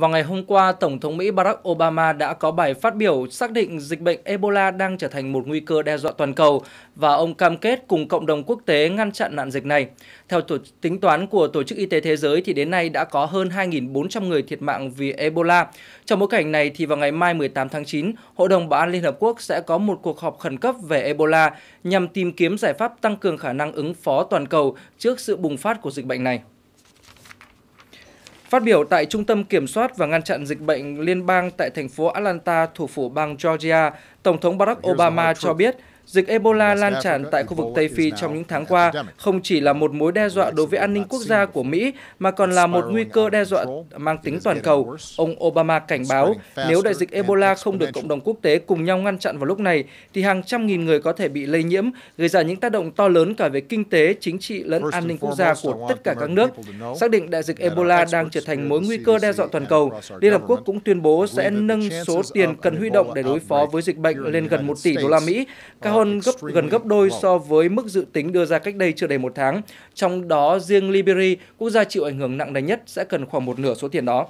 Vào ngày hôm qua, Tổng thống Mỹ Barack Obama đã có bài phát biểu xác định dịch bệnh Ebola đang trở thành một nguy cơ đe dọa toàn cầu và ông cam kết cùng cộng đồng quốc tế ngăn chặn nạn dịch này. Theo tổ tính toán của Tổ chức Y tế Thế giới thì đến nay đã có hơn 2.400 người thiệt mạng vì Ebola. Trong bối cảnh này thì vào ngày mai 18 tháng 9, Hội đồng Bảo an Liên Hợp Quốc sẽ có một cuộc họp khẩn cấp về Ebola nhằm tìm kiếm giải pháp tăng cường khả năng ứng phó toàn cầu trước sự bùng phát của dịch bệnh này. Phát biểu tại Trung tâm Kiểm soát và Ngăn chặn Dịch bệnh Liên bang tại thành phố Atlanta, thủ phủ bang Georgia, Tổng thống Barack Obama cho biết Dịch Ebola lan tràn tại khu vực Tây Phi trong những tháng qua không chỉ là một mối đe dọa đối với an ninh quốc gia của Mỹ mà còn là một nguy cơ đe dọa mang tính toàn cầu. Ông Obama cảnh báo nếu đại dịch Ebola không được cộng đồng quốc tế cùng nhau ngăn chặn vào lúc này thì hàng trăm nghìn người có thể bị lây nhiễm, gây ra những tác động to lớn cả về kinh tế, chính trị lẫn an ninh quốc gia của tất cả các nước. Xác định đại dịch Ebola đang trở thành mối nguy cơ đe dọa toàn cầu, Liên Hợp Quốc cũng tuyên bố sẽ nâng số tiền cần huy động để đối phó với dịch bệnh lên gần 1 tỷ đô la Mỹ, cao hơn gấp gần gấp đôi so với mức dự tính đưa ra cách đây chưa đầy một tháng. Trong đó riêng Liberia, quốc gia chịu ảnh hưởng nặng nề nhất sẽ cần khoảng một nửa số tiền đó.